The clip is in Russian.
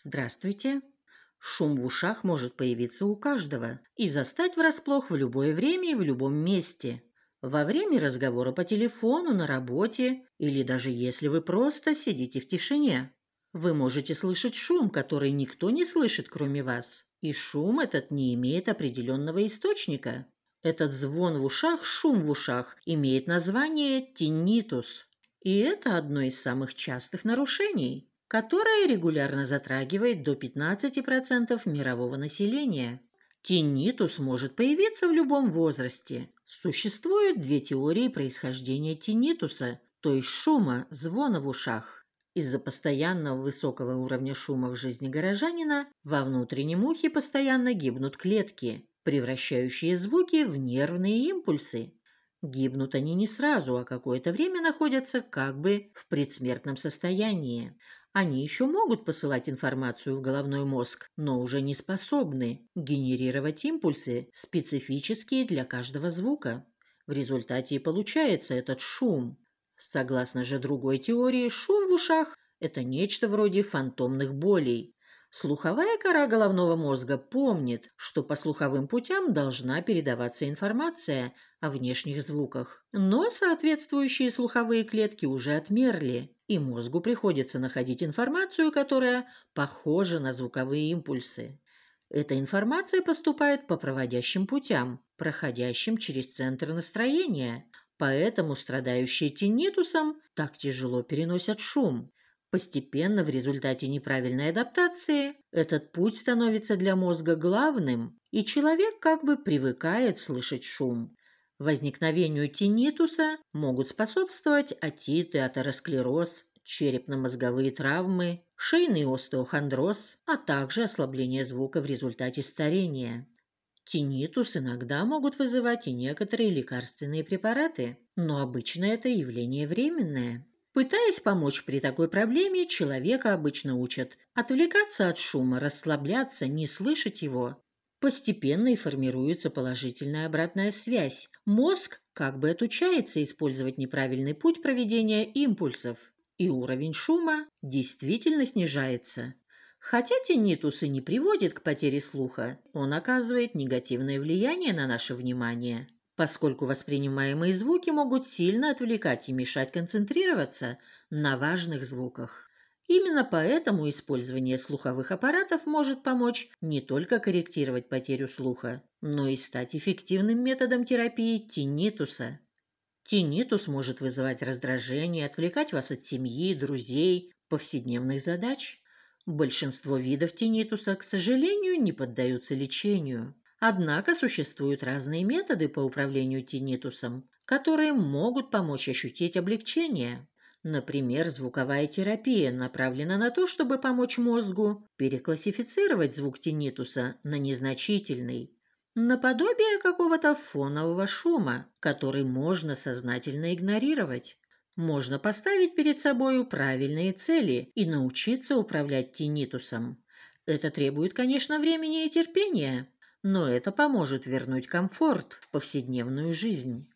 «Здравствуйте». Шум в ушах может появиться у каждого и застать врасплох в любое время и в любом месте. Во время разговора по телефону, на работе или даже если вы просто сидите в тишине. Вы можете слышать шум, который никто не слышит, кроме вас. И шум этот не имеет определенного источника. Этот звон в ушах, шум в ушах, имеет название тиннитус. И это одно из самых частых нарушений которая регулярно затрагивает до 15% мирового населения. Тинитус может появиться в любом возрасте. Существуют две теории происхождения тинитуса, то есть шума, звона в ушах. Из-за постоянного высокого уровня шума в жизни горожанина во внутреннем ухе постоянно гибнут клетки, превращающие звуки в нервные импульсы, Гибнут они не сразу, а какое-то время находятся как бы в предсмертном состоянии. Они еще могут посылать информацию в головной мозг, но уже не способны генерировать импульсы, специфические для каждого звука. В результате и получается этот шум. Согласно же другой теории, шум в ушах – это нечто вроде фантомных болей, Слуховая кора головного мозга помнит, что по слуховым путям должна передаваться информация о внешних звуках. Но соответствующие слуховые клетки уже отмерли, и мозгу приходится находить информацию, которая похожа на звуковые импульсы. Эта информация поступает по проводящим путям, проходящим через центр настроения, поэтому страдающие тиннитусом так тяжело переносят шум. Постепенно в результате неправильной адаптации этот путь становится для мозга главным, и человек как бы привыкает слышать шум. Возникновению тиннитуса могут способствовать отиты, атеросклероз, черепно-мозговые травмы, шейный остеохондроз, а также ослабление звука в результате старения. Тиннитус иногда могут вызывать и некоторые лекарственные препараты, но обычно это явление временное. Пытаясь помочь при такой проблеме, человека обычно учат отвлекаться от шума, расслабляться, не слышать его. Постепенно и формируется положительная обратная связь. Мозг как бы отучается использовать неправильный путь проведения импульсов, и уровень шума действительно снижается. Хотя тиннитус и не приводит к потере слуха, он оказывает негативное влияние на наше внимание поскольку воспринимаемые звуки могут сильно отвлекать и мешать концентрироваться на важных звуках. Именно поэтому использование слуховых аппаратов может помочь не только корректировать потерю слуха, но и стать эффективным методом терапии тиннитуса. Тиннитус может вызывать раздражение, отвлекать вас от семьи, друзей, повседневных задач. Большинство видов тиннитуса, к сожалению, не поддаются лечению. Однако существуют разные методы по управлению тиннитусом, которые могут помочь ощутить облегчение. Например, звуковая терапия направлена на то, чтобы помочь мозгу переклассифицировать звук тиннитуса на незначительный, наподобие какого-то фонового шума, который можно сознательно игнорировать. Можно поставить перед собой правильные цели и научиться управлять тиннитусом. Это требует, конечно, времени и терпения, но это поможет вернуть комфорт в повседневную жизнь